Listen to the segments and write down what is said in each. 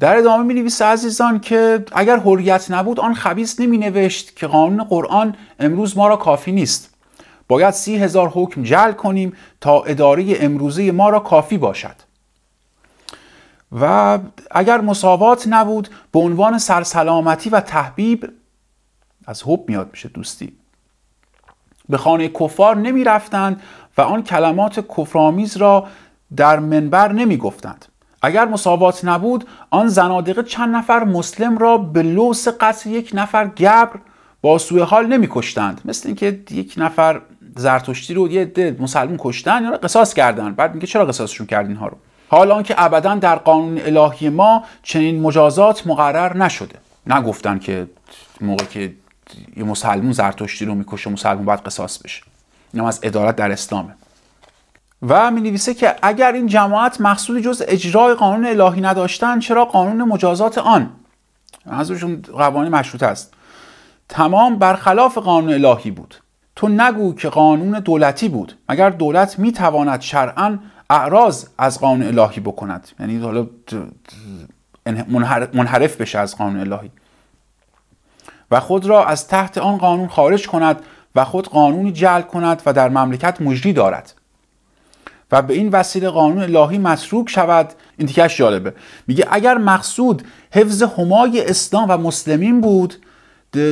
در ادامه می نویسه عزیزان که اگر حریت نبود آن خبیس نمی نوشت که قانون قرآن امروز ما را کافی نیست باید سی هزار حکم جل کنیم تا اداره امروزی ما را کافی باشد و اگر مساوات نبود به عنوان سرسلامتی و تحبیب از حب میاد میشه دوستی به خانه کفار نمی رفتند و آن کلمات کفرامیز را در منبر نمی گفتند. اگر مساوات نبود آن زنادقه چند نفر مسلم را به لوس قتل یک نفر گبر با سوء حال نمی کشتند مثل اینکه یک نفر زرتشتی رو یه عده مسلمون کشتن یا قصاص کردن بعد میگه چرا قصاصشون کردین اینها رو حال آنکه ابدا در قانون الهی ما چنین مجازات مقرر نشده نگفتن که موقع که یه مسلمون زرتشتی رو میکشه مسلمون باید قصاص بشه اینم از ادارت در اسلامه و می نویسه که اگر این جماعت مقصودی جز اجرای قانون الهی نداشتن چرا قانون مجازات آن منظورشون قوانین مشروط است تمام برخلاف قانون الهی بود تو نگو که قانون دولتی بود مگر دولت می تواند شرعا اعراض از قانون الهی بکند یعنی حالا منحرف بشه از قانون الهی و خود را از تحت آن قانون خارج کند و خود قانونی جعل کند و در مملکت مجری دارد و به این وسیله قانون الهی مسروک شود این تیکش جالبه میگه اگر مقصود حفظ همای اسلام و مسلمین بود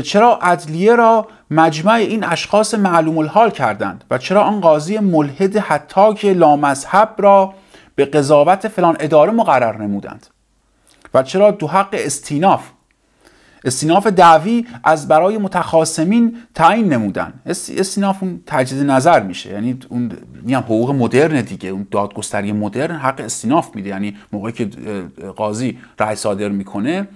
چرا عدلیه را مجمع این اشخاص معلوم الحال کردند و چرا آن قاضی ملحد حتی که لامذهب را به قضاوت فلان اداره مقرر نمودند و چرا دو حق استیناف استیناف دعوی از برای متخاصمین تعیین نمودن استیناف اون تجدید نظر میشه یعنی اون میگم حقوق مدرن دیگه اون دادگستری مدرن حق استیناف میده یعنی موقعی که قاضی رأی صادر میکنه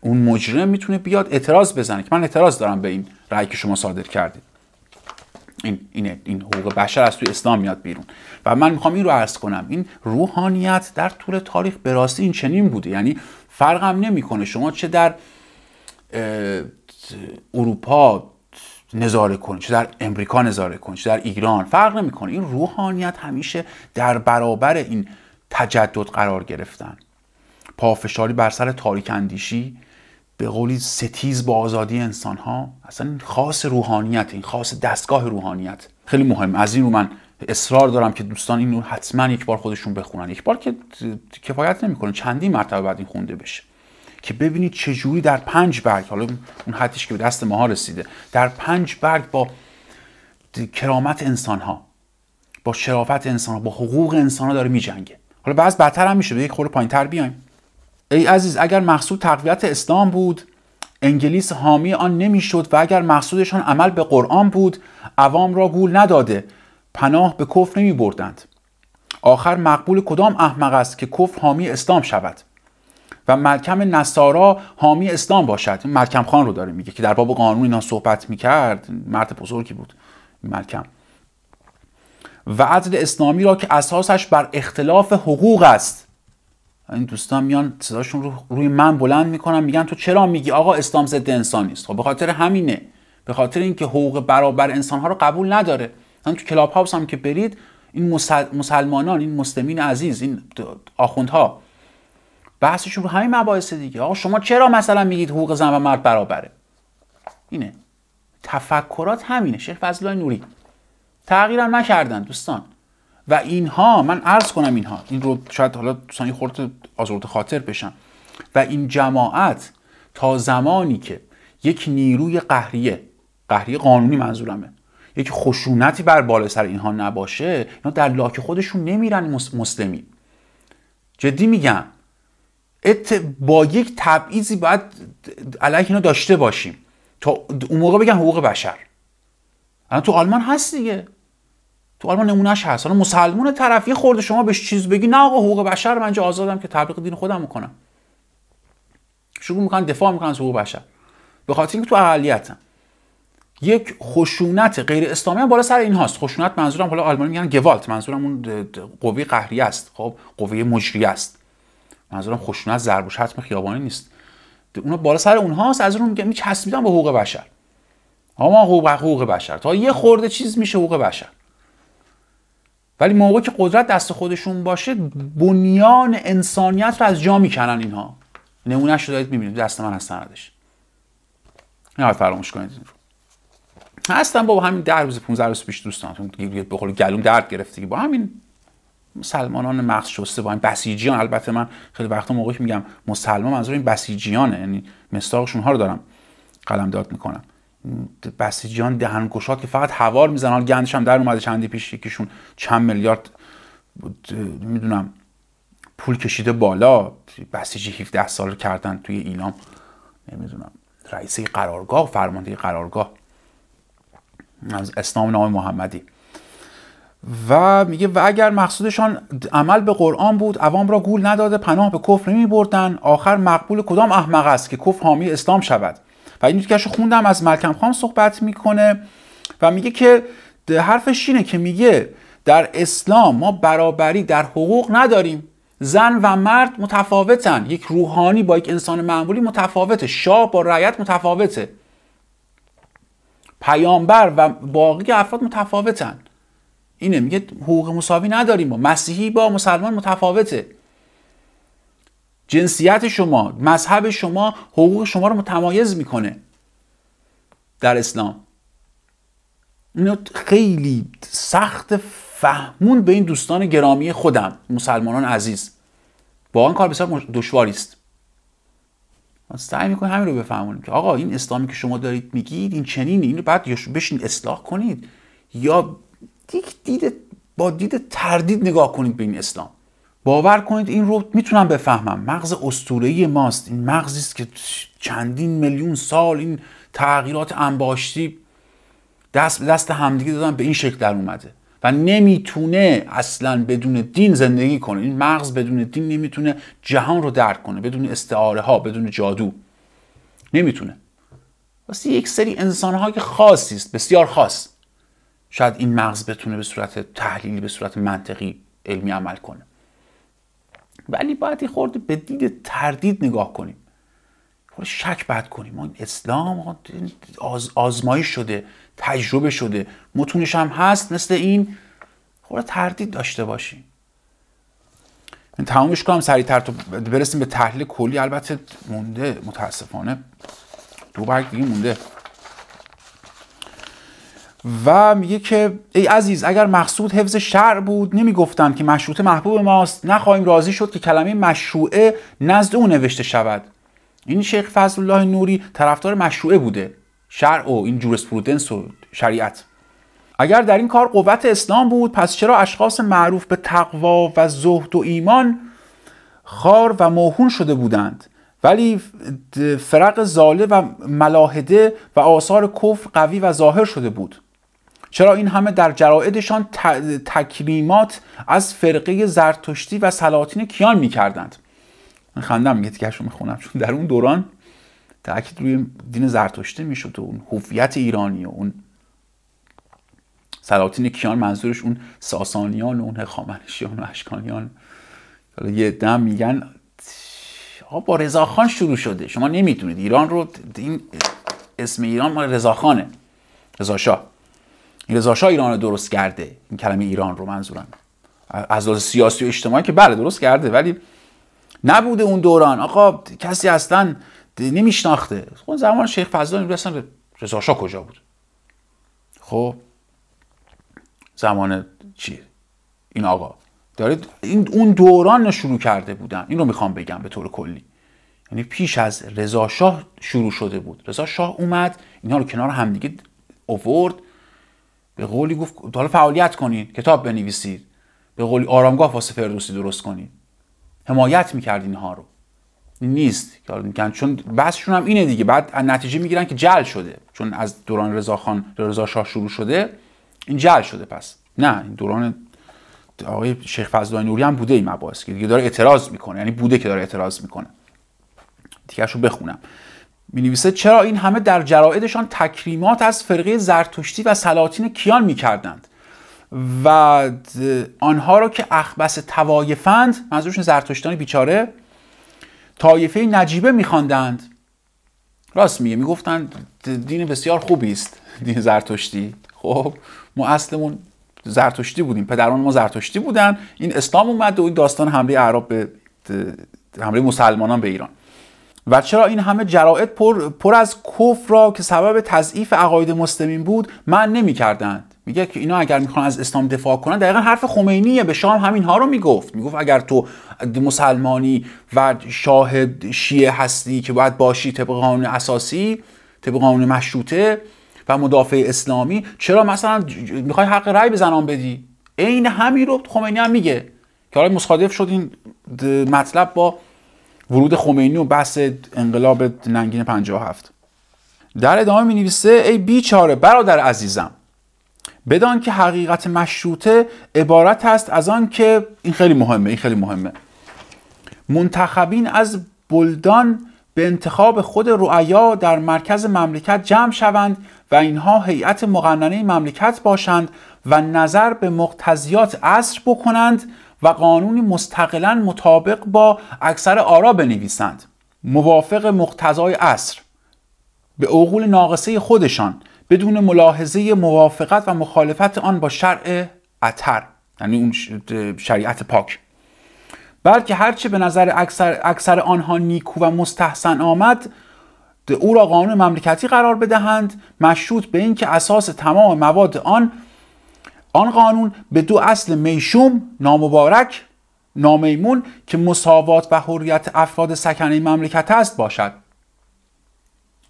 اون مجرم میتونه بیاد اعتراض بزنه که من اعتراض دارم به این رأی که شما صادر کردید این این حقوق بشر از توی اسلام میاد بیرون و من میخوام این رو عرض کنم این روحانیت در طول تاریخ به راستی این چنین بوده یعنی فرقم نمیکنه شما چه در اروپا نظاره کنی، چه در امریکا نظاره کنی، چه در ایران فرق نمیکنه این روحانیت همیشه در برابر این تجدد قرار گرفتن پافشاری بر سر تاریک اندیشی به قولی ستیز با آزادی انسان ها اصلا این خاص روحانیت این خاص دستگاه روحانیت خیلی مهم از این رو من اصرار دارم که دوستان اینو حتما یک بار خودشون بخونن یک بار که کفایت نمیکنه چندی مرتبه بعد این خونده بشه که ببینید چجوری در پنج برگ حالا اون حدیش که به دست ماها رسیده در پنج برگ با کرامت انسان ها با شرافت انسان با حقوق انسان ها داره جنگه. حالا بعض بدتر هم میشه به یک خورده پایینتر بیایم ای عزیز اگر مقصود تقویت اسلام بود انگلیس حامی آن نمیشد و اگر مقصودشان عمل به قرآن بود عوام را گول نداده پناه به کفر نمی بردند آخر مقبول کدام احمق است که کفر حامی اسلام شود و ملکم نصارا حامی اسلام باشد این ملکم خان رو داره میگه که در باب قانون اینا صحبت میکرد مرد بزرگی بود ملکم و عدل اسلامی را که اساسش بر اختلاف حقوق است این دوستان میان صداشون رو روی من بلند میکنن میگن تو چرا میگی آقا اسلام ضد انسانی است خب به خاطر همینه به خاطر اینکه حقوق برابر انسان ها رو قبول نداره من تو کلاب هاوس هم که برید این مسلمانان این مسلمین عزیز این آخوندها بحثشون رو همین مباحث دیگه آقا شما چرا مثلا میگید حقوق زن و مرد برابره اینه تفکرات همینه شیخ های نوری تغییرم نکردن دوستان و اینها من عرض کنم اینها این رو شاید حالا دوستان خورده آزرده خاطر بشن و این جماعت تا زمانی که یک نیروی قهریه قهریه قانونی منظورمه یک خشونتی بر بال سر اینها نباشه اینا در لاک خودشون نمیرن مسلمین جدی میگم با یک تبعیضی باید علیه اینا داشته باشیم تا اون موقع بگن حقوق بشر الان تو آلمان هست دیگه تو آلمان نمونهش هست حالا مسلمون طرفی خورده شما بهش چیز بگی نه آقا حقوق بشر من چه آزادم که تبلیغ دین خودم میکنم شروع میکنن دفاع میکنن از حقوق بشر به خاطر اینکه تو اقلیتن یک خشونت غیر اسلامی هم بالا سر این هاست خشونت منظورم حالا آلمانی میگن گوالت منظورم اون قوی قهری است خب قوی مجری است منظورم خشونت ضرب و شتم خیابانی نیست اونا بالا سر اونهاست از اون میگن میچسبیدن به حقوق بشر اما حقوق حقوق بشر تا یه خورده چیز میشه حقوق بشر ولی موقع که قدرت دست خودشون باشه بنیان انسانیت رو از جا میکنن اینها نمونه رو دارید میبینید دست من هستن ردش نه فراموش کنید این رو هستم با همین ده روز 15 روز پیش دوستان به گلوم درد با همین مسلمانان مغز شسته با این بسیجیان البته من خیلی وقتا موقعی میگم مسلمان منظور این بسیجیانه یعنی مستاقشون ها رو دارم قلم داد میکنم بسیجیان دهنگشاد که فقط هوار میزنن حال گندش هم در اومده چندی پیش یکیشون چند میلیارد میدونم پول کشیده بالا بسیجی 17 سال کردن توی ایلام نمیدونم رئیس قرارگاه فرمانده قرارگاه از اسلام نام محمدی و میگه و اگر مقصودشان عمل به قرآن بود عوام را گول نداده پناه به کفر نمی بردن آخر مقبول کدام احمق است که کفر حامی اسلام شود و این که خوندم از ملکم خان صحبت میکنه و میگه که حرفش اینه که میگه در اسلام ما برابری در حقوق نداریم زن و مرد متفاوتن یک روحانی با یک انسان معمولی متفاوته شاه با رعیت متفاوته پیامبر و باقی افراد متفاوتن اینه میگه حقوق مساوی نداریم ما مسیحی با مسلمان متفاوته جنسیت شما مذهب شما حقوق شما رو متمایز میکنه در اسلام اینو خیلی سخت فهمون به این دوستان گرامی خودم مسلمانان عزیز آن کار بسیار دشواری است سعی میکنه همین رو بفهمونیم که آقا این اسلامی که شما دارید میگید این چنینه اینو بعد یا بشین اصلاح کنید یا یک دید با دید تردید نگاه کنید به این اسلام باور کنید این رو میتونم بفهمم مغز ای ماست این مغزی است که چندین میلیون سال این تغییرات انباشتی دست به دست همدیگه دادن به این شکل در اومده و نمیتونه اصلا بدون دین زندگی کنه این مغز بدون دین نمیتونه جهان رو درک کنه بدون استعاره ها بدون جادو نمیتونه واسه یک سری انسان های خاصی است بسیار خاص شاید این مغز بتونه به صورت تحلیلی به صورت منطقی علمی عمل کنه ولی باید یه خورده به دید تردید نگاه کنیم خورده شک بد کنیم ما این اسلام آز آزمایی شده تجربه شده متونش هم هست مثل این خورده تردید داشته باشیم من تمامش کنم سریع تو برسیم به تحلیل کلی البته مونده متاسفانه دو برگ دیگه مونده و میگه که ای عزیز اگر مقصود حفظ شرع بود نمیگفتم که مشروط محبوب ماست نخواهیم راضی شد که کلمه مشروعه نزد او نوشته شود این شیخ فضل الله نوری طرفدار مشروعه بوده شرع و این جورسپرودنس و شریعت اگر در این کار قوت اسلام بود پس چرا اشخاص معروف به تقوا و زهد و ایمان خار و موهون شده بودند ولی فرق زاله و ملاحده و آثار کفر قوی و ظاهر شده بود چرا این همه در جرائدشان تکریمات از فرقه زرتشتی و سلاطین کیان میکردند من خندم میگه تیکش رو میخونم چون در اون دوران تاکید روی دین زرتشتی میشد و اون هویت ایرانی و اون سلاطین کیان منظورش اون ساسانیان و اون هخامنشیان و اشکانیان حالا یه دم میگن با رضاخان شروع شده شما نمیدونید ایران رو این اسم ایران مال رزاخانه رضا رضا ایران رو درست کرده این کلمه ایران رو منظورم از لحاظ سیاسی و اجتماعی که بله درست کرده ولی نبوده اون دوران آقا کسی اصلا نمیشناخته اون زمان شیخ فضل اصلا رضا کجا بود خب زمان چی این آقا دارید این اون دوران شروع کرده بودن این رو میخوام بگم به طور کلی یعنی پیش از رضا شروع شده بود رضا شاه اومد اینا رو کنار همدیگه اوورد به قولی گفت حالا فعالیت کنین، کتاب بنویسید به قولی آرامگاه واسه فردوسی درست کنین، حمایت میکرد اینها رو نیست میکنن چون بحثشون هم اینه دیگه بعد نتیجه میگیرن که جل شده چون از دوران رضا خان رضا شاه شروع شده این جل شده پس نه این دوران آقای شیخ فضل نوری هم بوده این مباحث که دیگه داره اعتراض میکنه یعنی بوده که داره اعتراض میکنه دیگه رو بخونم می چرا این همه در جرایدشان تکریمات از فرقه زرتشتی و سلاطین کیان می و آنها را که اخبس توایفند منظورشون زرتشتان بیچاره طایفه نجیبه میخواندند راست میگه میگفتند دین بسیار خوبی است دین زرتشتی خب ما اصلمون زرتشتی بودیم پدران ما زرتشتی بودن این اسلام اومد و این داستان حمله اعراب به حمله مسلمانان به ایران و چرا این همه جرائد پر, پر از کفر را که سبب تضعیف عقاید مسلمین بود من نمیکردند میگه که اینا اگر میخوان از اسلام دفاع کنن دقیقا حرف خمینیه به شام همینها رو میگفت میگفت اگر تو مسلمانی و شاهد شیعه هستی که باید باشی طبق قانون اساسی طبق قانون مشروطه و مدافع اسلامی چرا مثلا میخوای حق رأی به زنان بدی عین همین رو خمینی هم میگه که حالا مصادف شد این مطلب با ورود خمینی و بحث انقلاب ننگین 57 در ادامه می نویسه ای بیچاره برادر عزیزم بدان که حقیقت مشروطه عبارت است از آن که این خیلی مهمه این خیلی مهمه منتخبین از بلدان به انتخاب خود رؤیا در مرکز مملکت جمع شوند و اینها هیئت مقننه مملکت باشند و نظر به مقتضیات عصر بکنند و قانونی مستقلا مطابق با اکثر آرا بنویسند موافق مقتضای اصر به عقول ناقصه خودشان بدون ملاحظه موافقت و مخالفت آن با شرع اتر یعنی اون شریعت پاک بلکه هرچه به نظر اکثر, اکثر آنها نیکو و مستحسن آمد او را قانون مملکتی قرار بدهند مشروط به اینکه اساس تمام مواد آن آن قانون به دو اصل میشوم نامبارک نامیمون که مساوات و حریت افراد سکنه مملکت است باشد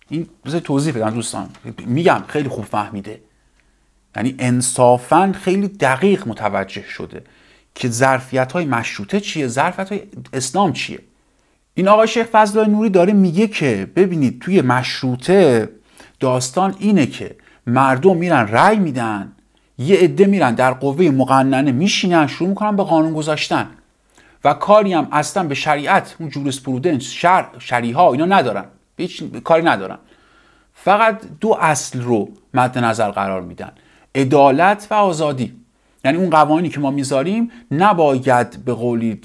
این بذار توضیح بدم دوستان میگم خیلی خوب فهمیده یعنی انصافا خیلی دقیق متوجه شده که ظرفیت های مشروطه چیه ظرفیت های اسلام چیه این آقای شیخ فضل نوری داره میگه که ببینید توی مشروطه داستان اینه که مردم میرن رأی میدن یه عده میرن در قوه مقننه میشینن شروع میکنن به قانون گذاشتن و کاری هم اصلا به شریعت اون پرودنس شر شریها ها اینا ندارن هیچ کاری ندارن فقط دو اصل رو مد نظر قرار میدن عدالت و آزادی یعنی اون قوانینی که ما میذاریم نباید به قولی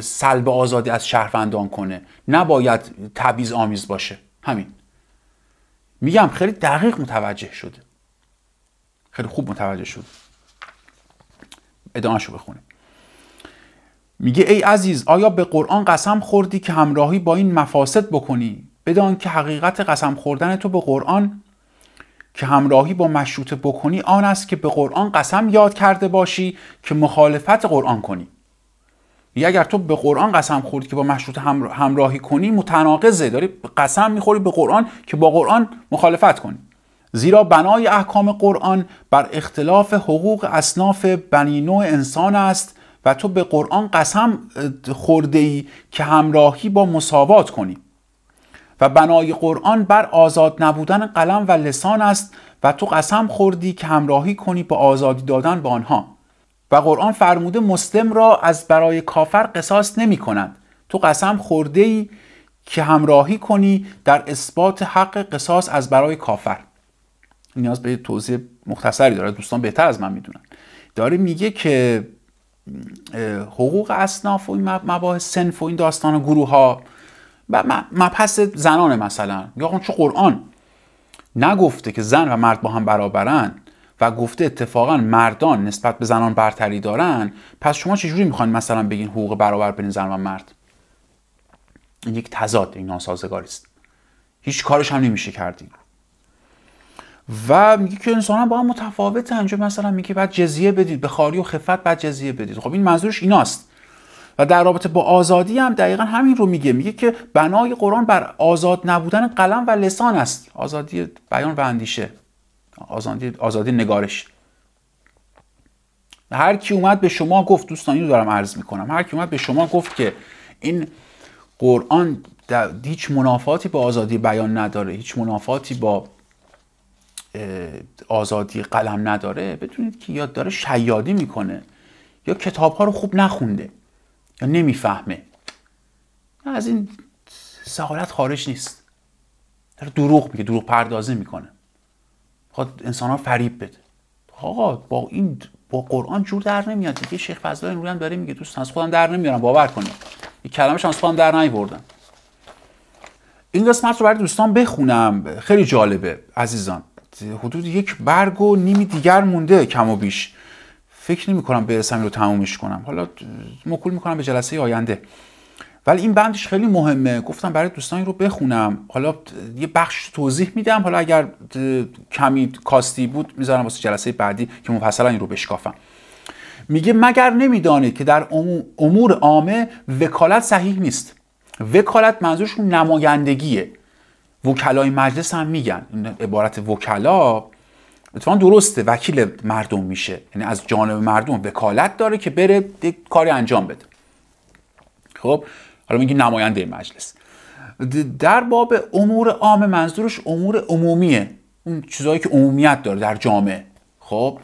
سلب آزادی از شهروندان کنه نباید تبعیض آمیز باشه همین میگم خیلی دقیق متوجه شده خیلی خوب متوجه شد ادامه رو بخونیم میگه ای عزیز آیا به قرآن قسم خوردی که همراهی با این مفاسد بکنی بدان که حقیقت قسم خوردن تو به قرآن که همراهی با مشروطه بکنی آن است که به قرآن قسم یاد کرده باشی که مخالفت قرآن کنی میگه اگر تو به قرآن قسم خوردی که با مشروطه همراهی کنی متناقضه داری قسم میخوری به قرآن که با قرآن مخالفت کنی زیرا بنای احکام قرآن بر اختلاف حقوق اصناف بنی نوع انسان است و تو به قرآن قسم خورده ای که همراهی با مساوات کنی و بنای قرآن بر آزاد نبودن قلم و لسان است و تو قسم خوردی که همراهی کنی با آزادی دادن به آنها و قرآن فرموده مسلم را از برای کافر قصاص نمی کند تو قسم خورده ای که همراهی کنی در اثبات حق قصاص از برای کافر نیاز به توضیح مختصری داره دوستان بهتر از من میدونن داره میگه که حقوق اصناف و این مباحث سنف و این داستان و گروه ها مبحث زنان مثلا یا خب چه قرآن نگفته که زن و مرد با هم برابرن و گفته اتفاقا مردان نسبت به زنان برتری دارن پس شما چجوری میخواین مثلا بگین حقوق برابر بین زن و مرد این یک تضاد این ناسازگاری است هیچ کارش هم نمیشه کردی و میگه که انسان با هم متفاوت انجام مثلا میگه بعد جزیه بدید به خاری و خفت بعد جزیه بدید خب این منظورش ایناست و در رابطه با آزادی هم دقیقا همین رو میگه میگه که بنای قرآن بر آزاد نبودن قلم و لسان است آزادی بیان و اندیشه آزادی, آزادی نگارش هر کی اومد به شما گفت دوستان اینو دارم عرض میکنم هر کی اومد به شما گفت که این قرآن هیچ منافاتی با آزادی بیان نداره هیچ منافاتی با آزادی قلم نداره بدونید که یاد داره شیادی میکنه یا کتاب ها رو خوب نخونده یا نمیفهمه از این سهالت خارج نیست داره دروغ میگه دروغ پردازی میکنه خواهد خب انسان ها فریب بده خب آقا با این با قرآن جور در نمیاد دیگه شیخ فضل این هم داره میگه دوست از خودم در نمیارم باور کنید یک کلمش از خودم در بردم این قسمت رو برای دوستان بخونم خیلی جالبه عزیزان حدود یک برگ و نیمی دیگر مونده کم و بیش فکر نمی کنم این رو تمومش کنم حالا مکول میکنم به جلسه آینده ولی این بندش خیلی مهمه گفتم برای دوستان این رو بخونم حالا یه بخش توضیح میدم حالا اگر کمی کاستی بود میذارم واسه جلسه بعدی که مفصلا این رو بشکافم میگه مگر نمیدانید که در امور عامه وکالت صحیح نیست وکالت منظورشون نمایندگیه وکلای مجلس هم میگن این عبارت وکلا اتفاقا درسته وکیل مردم میشه یعنی از جانب مردم وکالت داره که بره کاری انجام بده خب حالا میگی نماینده مجلس در باب امور عام منظورش امور عمومیه اون چیزهایی که عمومیت داره در جامعه خب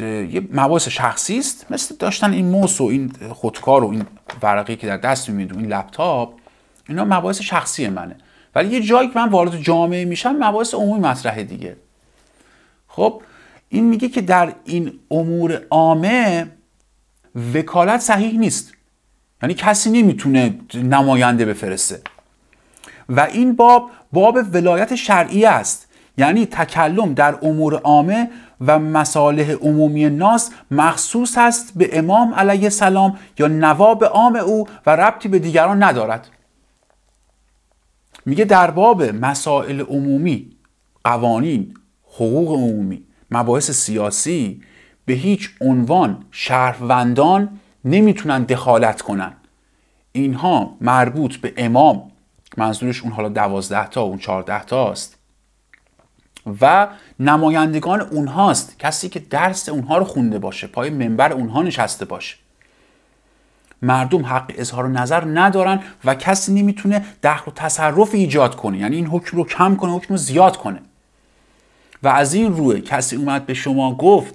یه مباحث شخصی است مثل داشتن این موس و این خودکار و این ورقی که در دست میدون این لپتاپ اینا مباحث شخصی منه ولی یه جایی که من وارد جامعه میشم مباحث عمومی مطرح دیگه خب این میگه که در این امور عامه وکالت صحیح نیست یعنی کسی نمیتونه نماینده بفرسته و این باب باب ولایت شرعی است یعنی تکلم در امور عامه و مصالح عمومی ناس مخصوص است به امام علیه السلام یا نواب عام او و ربطی به دیگران ندارد میگه در باب مسائل عمومی قوانین حقوق عمومی مباحث سیاسی به هیچ عنوان شهروندان نمیتونن دخالت کنن اینها مربوط به امام منظورش اون حالا دوازده تا اون چارده است. و نمایندگان اونهاست کسی که درس اونها رو خونده باشه پای منبر اونها نشسته باشه مردم حق اظهار و نظر ندارن و کسی نمیتونه دخل و تصرف ایجاد کنه یعنی این حکم رو کم کنه حکم رو زیاد کنه و از این روی کسی اومد به شما گفت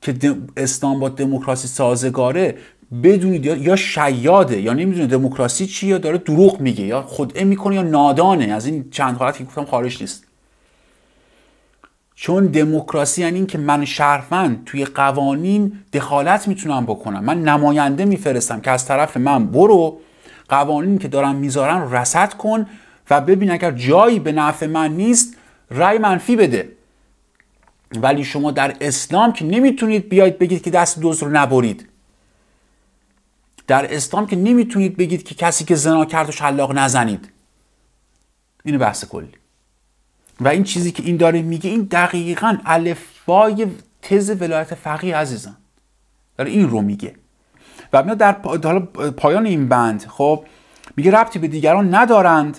که اسلام با دموکراسی سازگاره بدونید یا شیاده یا نمیدونه دموکراسی چیه یا داره دروغ میگه یا خودعه میکنه یا نادانه از این چند حالت که گفتم خارج نیست چون دموکراسی یعنی اینکه من شرفن توی قوانین دخالت میتونم بکنم من نماینده میفرستم که از طرف من برو قوانین که دارم میذارن رسد کن و ببین اگر جایی به نفع من نیست رأی منفی بده ولی شما در اسلام که نمیتونید بیاید بگید که دست دوز رو نبرید در اسلام که نمیتونید بگید که کسی که زنا کرد و شلاق نزنید اینه بحث کلی و این چیزی که این داره میگه این دقیقا الفبای تز ولایت فقیه عزیزان داره این رو میگه و میاد در پایان این بند خب میگه ربطی به دیگران ندارند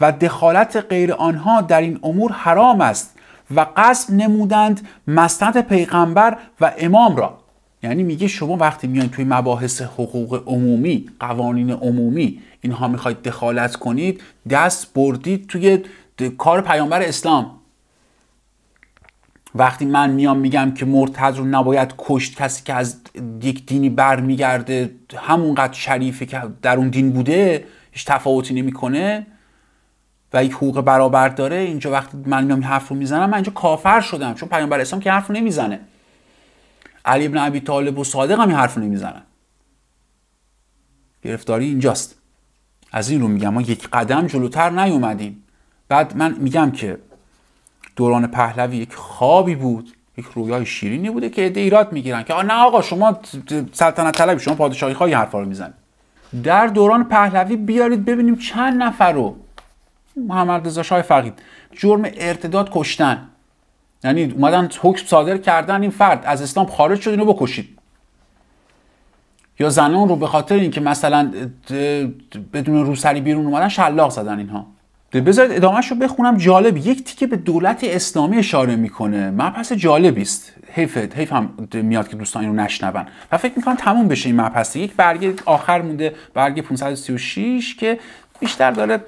و دخالت غیر آنها در این امور حرام است و قصد نمودند مستند پیغمبر و امام را یعنی میگه شما وقتی میان توی مباحث حقوق عمومی قوانین عمومی اینها میخواید دخالت کنید دست بردید توی کار پیامبر اسلام وقتی من میام میگم که مرتد رو نباید کشت کسی که از یک دینی برمیگرده همونقدر شریفه که در اون دین بوده هیچ تفاوتی نمیکنه و یک حقوق برابر داره اینجا وقتی من میام این حرف رو میزنم من اینجا کافر شدم چون پیامبر اسلام که حرف نمیزنه علی ابن ابی طالب و صادق هم این حرف نمیزنن گرفتاری اینجاست از این رو میگم ما یک قدم جلوتر نیومدیم بعد من میگم که دوران پهلوی یک خوابی بود یک رویای شیرینی بوده که عده ایراد میگیرن که نه آقا شما سلطنت طلبی شما پادشاهی خواهی حرفا رو میزنید در دوران پهلوی بیارید ببینیم چند نفر رو محمد رضا شاه فقید جرم ارتداد کشتن یعنی اومدن حکم صادر کردن این فرد از اسلام خارج شد اینو بکشید یا زنان رو به خاطر اینکه مثلا بدون روسری بیرون اومدن شلاق زدن اینها بذارید ادامهش رو بخونم جالب یک تیکه به دولت اسلامی اشاره میکنه مبحث جالبی است حیف حیف هم میاد که دوستان اینو نشنون و فکر میکنم تموم بشه این مبحث یک برگ آخر مونده برگ 536 که بیشتر داره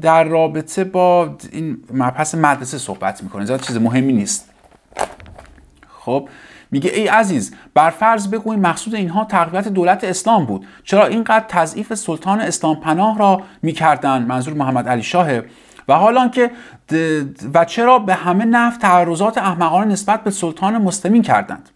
در رابطه با این مبحث مدرسه صحبت میکنه زیاد چیز مهمی نیست خب میگه ای عزیز بر فرض بگوییم مقصود اینها تقویت دولت اسلام بود چرا اینقدر تضعیف سلطان اسلام پناه را میکردند منظور محمد علی شاه و حالا که و چرا به همه نفت تعرضات احمقانه نسبت به سلطان مسلمین کردند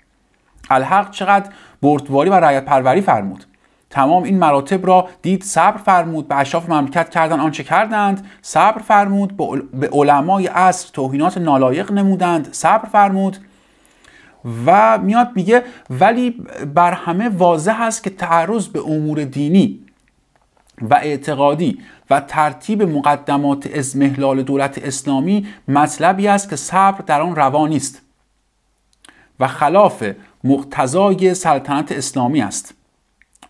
الحق چقدر بردواری و رعیت پروری فرمود تمام این مراتب را دید صبر فرمود به اشراف مملکت کردن آنچه کردند صبر فرمود به علمای عصر توهینات نالایق نمودند صبر فرمود و میاد میگه ولی بر همه واضح است که تعرض به امور دینی و اعتقادی و ترتیب مقدمات محلال دولت اسلامی مطلبی است که صبر در آن روا نیست و خلاف مقتضای سلطنت اسلامی است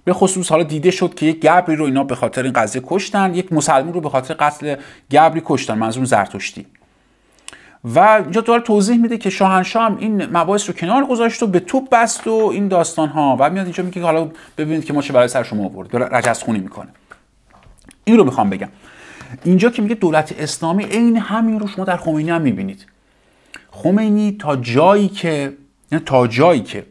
به خصوص حالا دیده شد که یک گبری رو اینا به خاطر این قضیه کشتن یک مسلمان رو به خاطر قتل گبری کشتن منظور زرتشتی و اینجا داره توضیح میده که شاهنشاه هم این مباحث رو کنار گذاشت و به توپ بست و این داستان ها و میاد اینجا میگه حالا ببینید که ما چه برای سر شما آورد داره خونی میکنه این رو میخوام بگم اینجا که میگه دولت اسلامی عین همین رو شما در خمینی هم میبینید خمینی تا جایی که یعنی تا جایی که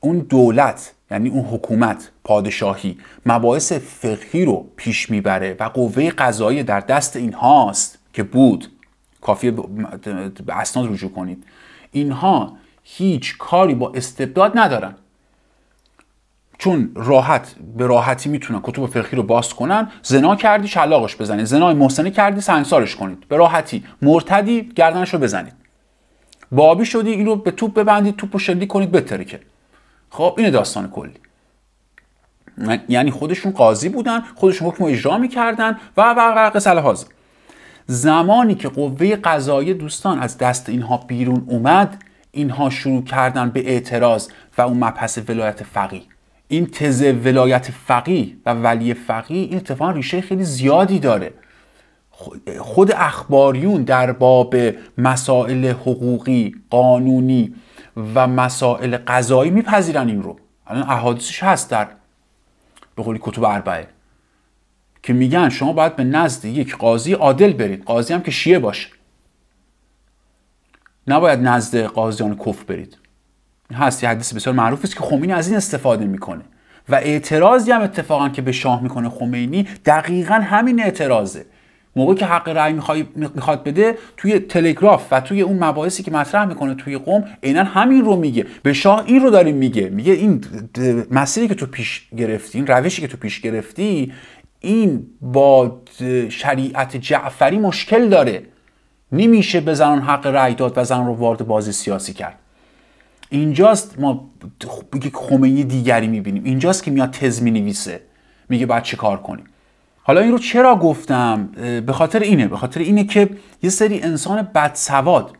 اون دولت یعنی اون حکومت پادشاهی مباحث فقهی رو پیش میبره و قوه قضایی در دست اینهاست که بود کافیه به اسناد رجوع کنید اینها هیچ کاری با استبداد ندارن چون راحت به راحتی میتونن کتب فقهی رو باز کنن زنا کردی شلاقش بزنید زنای محسنه کردی سنگسارش کنید به راحتی مرتدی گردنش رو بزنید بابی شدی این به توپ ببندید توپ رو شلیک کنید بترکه خب این داستان کلی یعنی خودشون قاضی بودن خودشون حکم اجرا میکردن و و و قصه زمانی که قوه قضایی دوستان از دست اینها بیرون اومد اینها شروع کردن به اعتراض و اون مبحث ولایت فقی این تزه ولایت فقی و ولی فقی این اتفاق ریشه خیلی زیادی داره خود اخباریون در باب مسائل حقوقی قانونی و مسائل قضایی میپذیرن این رو الان احادیثش هست در به قولی کتب اربعه که میگن شما باید به نزد یک قاضی عادل برید قاضی هم که شیعه باشه نباید نزد قاضیان کفر برید این هست یه حدیث بسیار معروف است که خمینی از این استفاده میکنه و اعتراضی هم اتفاقا که به شاه میکنه خمینی دقیقا همین اعتراضه موقعی که حق رأی میخواد بده توی تلگراف و توی اون مباحثی که مطرح میکنه توی قوم عینا همین رو میگه به شاه این رو داریم میگه میگه این مسیری که تو پیش گرفتی روشی که تو پیش گرفتی این با شریعت جعفری مشکل داره نمیشه به زنان حق رأی داد و زن رو وارد بازی سیاسی کرد اینجاست ما یک خمینی دیگری میبینیم اینجاست که میاد تز مینویسه میگه بعد چه کار کنیم حالا این رو چرا گفتم به خاطر اینه به خاطر اینه که یه سری انسان بدسواد این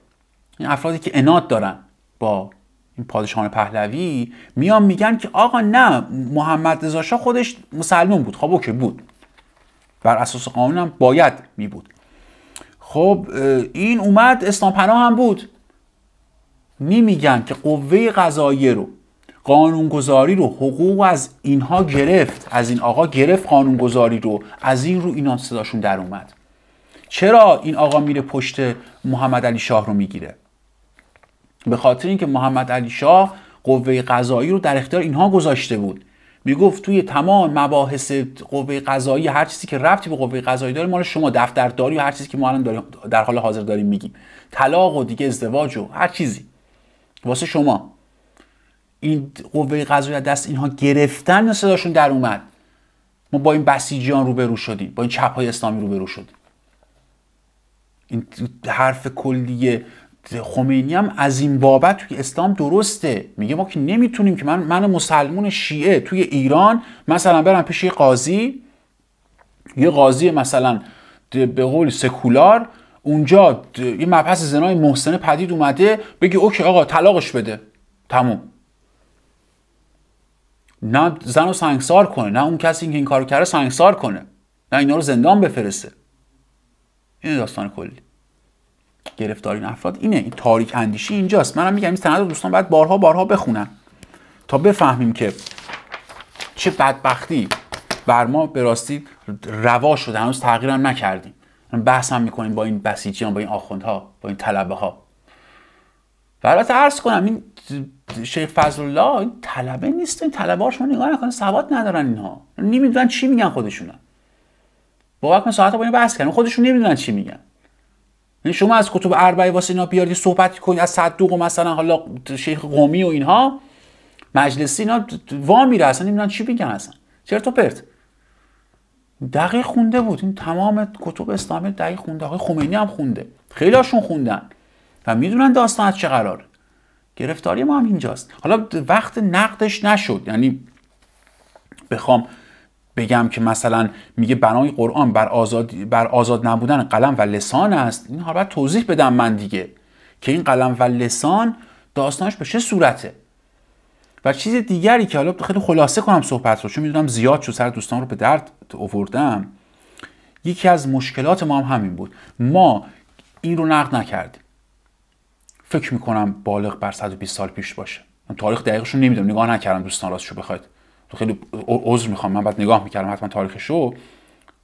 یعنی افرادی که اناد دارن با این پادشاهان پهلوی میان میگن که آقا نه محمد رضا خودش مسلمان بود خب اوکی بود بر اساس قانون هم باید می بود خب این اومد استانپناه هم بود می میگن که قوه قضاییه رو قانونگذاری رو حقوق از اینها گرفت از این آقا گرفت قانونگذاری رو از این رو اینا صداشون در اومد چرا این آقا میره پشت محمد علی شاه رو میگیره به خاطر اینکه محمد علی شاه قوه قضایی رو در اختیار اینها گذاشته بود میگفت توی تمام مباحث قوه قضایی هر چیزی که رفتی به قوه قضایی داره مال شما دفترداری و هر چیزی که ما الان در حال حاضر داریم میگیم طلاق و دیگه ازدواج و هر چیزی واسه شما این قوه قضایی دست اینها گرفتن صداشون در اومد ما با این بسیجیان روبرو شدیم با این چپ های اسلامی روبرو شدیم این حرف کلیه خمینی هم از این بابت توی اسلام درسته میگه ما که نمیتونیم که من من مسلمون شیعه توی ایران مثلا برم پیش یه قاضی یه قاضی مثلا به قول سکولار اونجا یه مبحث زنای محسن پدید اومده بگی اوکی آقا طلاقش بده تموم نه زن رو سنگسار کنه نه اون کسی که این کارو کرده سنگسار کنه نه اینا رو زندان بفرسته این داستان کلی گرفتار این افراد اینه این تاریک اندیشی اینجاست منم میگم این سند دوستان باید بارها بارها بخونن تا بفهمیم که چه بدبختی بر ما به راستی روا شده هنوز تغییرم نکردیم بحث هم میکنیم با این بسیجیان با این آخوندها با این طلبه ها و البته عرض کنم این شیخ الله این طلبه نیست این طلبه ها نگاه نکنه، سواد ندارن اینها نمیدونن چی میگن خودشونن با من ساعت با این بحث کردم خودشون نمیدونن چی میگن یعنی شما از کتب اربعه واسه اینا بیاری صحبت کنید از صدوق و مثلا حالا شیخ قومی و اینها مجلسی اینا وا میره اصلا نمیدونن چی بگن اصلا چرا تو پرت دقیق خونده بود این تمام کتب اسلامی دقیق خونده آقای خمینی هم خونده خیلی خوندن و میدونن داستان از چه قرار گرفتاری ما هم اینجاست حالا وقت نقدش نشد یعنی بخوام بگم که مثلا میگه بنای قرآن بر آزاد, بر آزاد نبودن قلم و لسان است این باید توضیح بدم من دیگه که این قلم و لسان داستانش به چه صورته و چیز دیگری که حالا خیلی خلاصه کنم صحبت رو چون میدونم زیاد شد سر دوستان رو به درد اووردم یکی از مشکلات ما هم همین بود ما این رو نقد نکردیم فکر میکنم بالغ بر 120 سال پیش باشه من تاریخ دقیقش رو نمیدونم نگاه نکردم دوستان رو بخواید خیلی عذر میخوام من بعد نگاه میکردم حتما تاریخ شو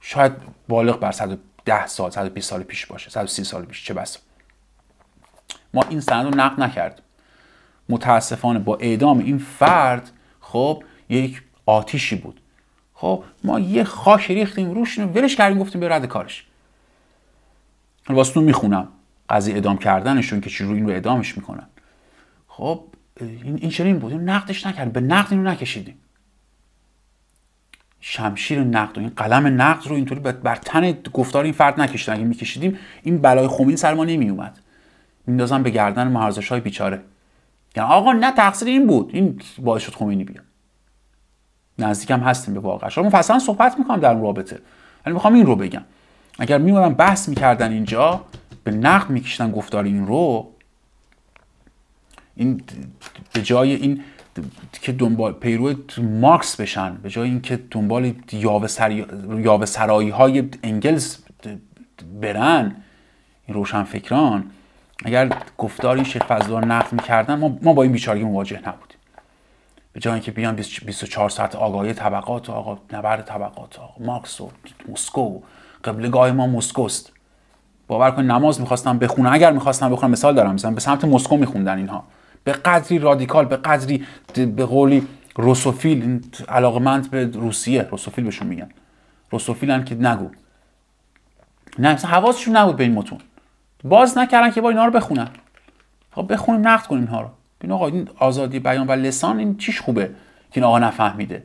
شاید بالغ بر 110 سال 120 سال پیش باشه 130 سال پیش چه بس ما این سند رو نقد نکرد. متاسفانه با اعدام این فرد خب یک آتیشی بود خب ما یه خاک ریختیم روش ولش کردیم گفتیم به رد کارش واسطون میخونم قضیه اعدام کردنشون که چی رو این رو اعدامش میکنن خب این این چنین بود نقدش نکرد به نقد اینو نکشیدیم شمشیر نقد و این قلم نقد رو اینطوری بر تن گفتار این فرد نکشیدن اگه میکشیدیم این بلای خمینی سر ما نمیومد میندازم به گردن مهارزش های بیچاره یعنی آقا نه تقصیر این بود این باعث شد خمینی بیاد نزدیکم هستیم به واقعش من مفصلا صحبت میکنم در اون رابطه ولی میخوام این رو بگم اگر میومدن بحث میکردن اینجا به نقد میکشیدن گفتار این رو این به جای این که دنبال پیرو مارکس بشن به جای اینکه دنبال یاوه, سر... سرایی های انگلز برن این روشنفکران اگر گفتار این شیخ فضلالله نقد میکردن ما, ما با این بیچارگی مواجه نبودیم به جای اینکه بیان 24 ساعت آگاهی طبقات و آقا نبرد طبقات آقا مارکس و مسکو قبلگاه ما مسکوست باور کن نماز میخواستم بخونم اگر میخواستم بخونم مثال دارم مثلا به سمت مسکو میخوندن اینها به قدری رادیکال به قدری به قولی روسوفیل علاقمند به روسیه روسوفیل بهشون میگن هم که نگو نه مثلا حواسشون نبود به این متون باز نکردن که با اینا رو بخونن خب بخونیم نقد کنیم اینها رو این آقا این آزادی بیان و لسان این چیش خوبه که این آقا نفهمیده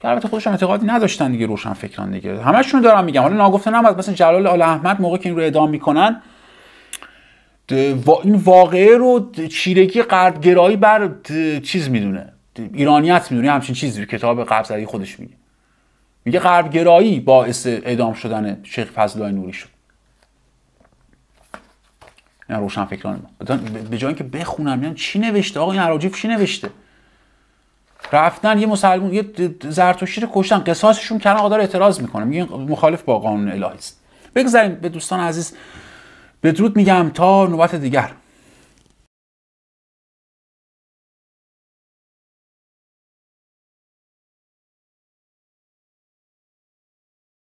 که البته خودشون اعتقادی نداشتن دیگه روشن فکران دیگه همشون دارم میگم حالا ناگفته نماد مثلا جلال آل احمد موقع که این رو اعدام میکنن این واقعه رو چیرگی غربگرایی بر چیز میدونه ایرانیت میدونه همچین چیزی کتاب قبضری خودش میگه میگه غربگرایی باعث اعدام شدن شیخ فضلای نوری شد این روشن فکران ما به جای اینکه بخونم میگم چی نوشته آقا این عراجیف چی نوشته رفتن یه مسلمون یه زرتشتی رو کشتن قصاصشون کردن آقا اعتراض میکنه میگه مخالف با قانون الهی است بگذاریم به دوستان عزیز بدرود میگم تا نوبت دیگر